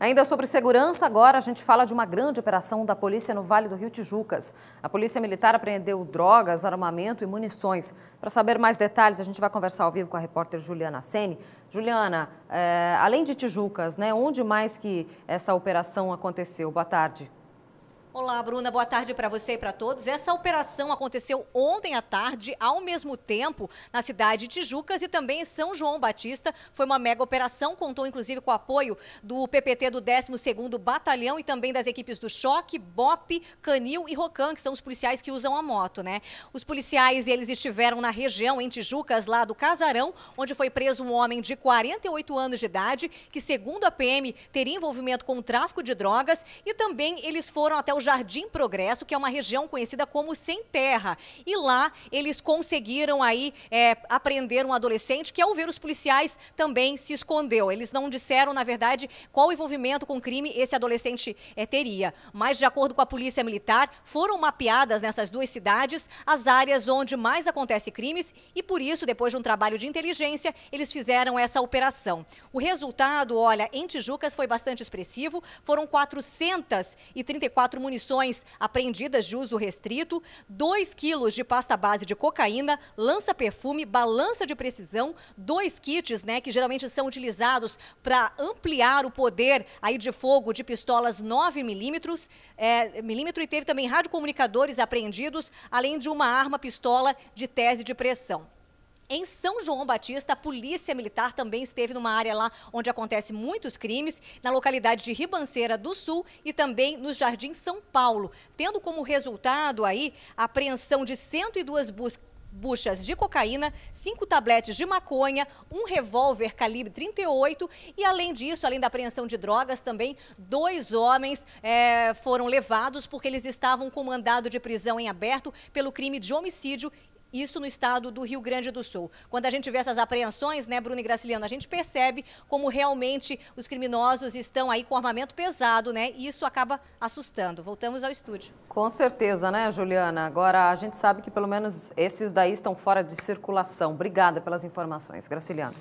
Ainda sobre segurança, agora a gente fala de uma grande operação da polícia no Vale do Rio Tijucas. A Polícia Militar apreendeu drogas, armamento e munições. Para saber mais detalhes, a gente vai conversar ao vivo com a repórter Juliana Sene. Juliana, é, além de Tijucas, né, onde mais que essa operação aconteceu? Boa tarde. Olá, Bruna. Boa tarde para você e para todos. Essa operação aconteceu ontem à tarde, ao mesmo tempo, na cidade de Tijucas e também em São João Batista. Foi uma mega operação, contou inclusive com o apoio do PPT do 12º Batalhão e também das equipes do Choque, BOP, Canil e Rocan, que são os policiais que usam a moto, né? Os policiais, eles estiveram na região em Tijucas, lá do Casarão, onde foi preso um homem de 48 anos de idade, que segundo a PM, teria envolvimento com o tráfico de drogas e também eles foram até o ao Jardim Progresso, que é uma região conhecida como Sem Terra. E lá eles conseguiram aí é, um adolescente que, ao ver os policiais, também se escondeu. Eles não disseram, na verdade, qual envolvimento com crime esse adolescente é, teria. Mas, de acordo com a Polícia Militar, foram mapeadas nessas duas cidades as áreas onde mais acontece crimes e, por isso, depois de um trabalho de inteligência, eles fizeram essa operação. O resultado, olha, em Tijucas foi bastante expressivo, foram 434 municípios munições apreendidas de uso restrito, 2 quilos de pasta base de cocaína, lança-perfume, balança de precisão, dois kits, né, que geralmente são utilizados para ampliar o poder aí de fogo de pistolas 9 milímetros, é, milímetro, e teve também radiocomunicadores apreendidos, além de uma arma pistola de tese de pressão. Em São João Batista, a Polícia Militar também esteve numa área lá onde acontece muitos crimes, na localidade de Ribanceira do Sul e também no Jardim São Paulo, tendo como resultado aí a apreensão de 102 buscas buchas de cocaína, cinco tabletes de maconha, um revólver calibre 38 e além disso, além da apreensão de drogas, também dois homens é, foram levados porque eles estavam com mandado de prisão em aberto pelo crime de homicídio isso no estado do Rio Grande do Sul. Quando a gente vê essas apreensões, né, Bruno e Graciliano, a gente percebe como realmente os criminosos estão aí com armamento pesado, né? E isso acaba assustando. Voltamos ao estúdio. Com certeza, né, Juliana? Agora, a gente sabe que pelo menos esses daí estão fora de circulação. Obrigada pelas informações, Graciliano.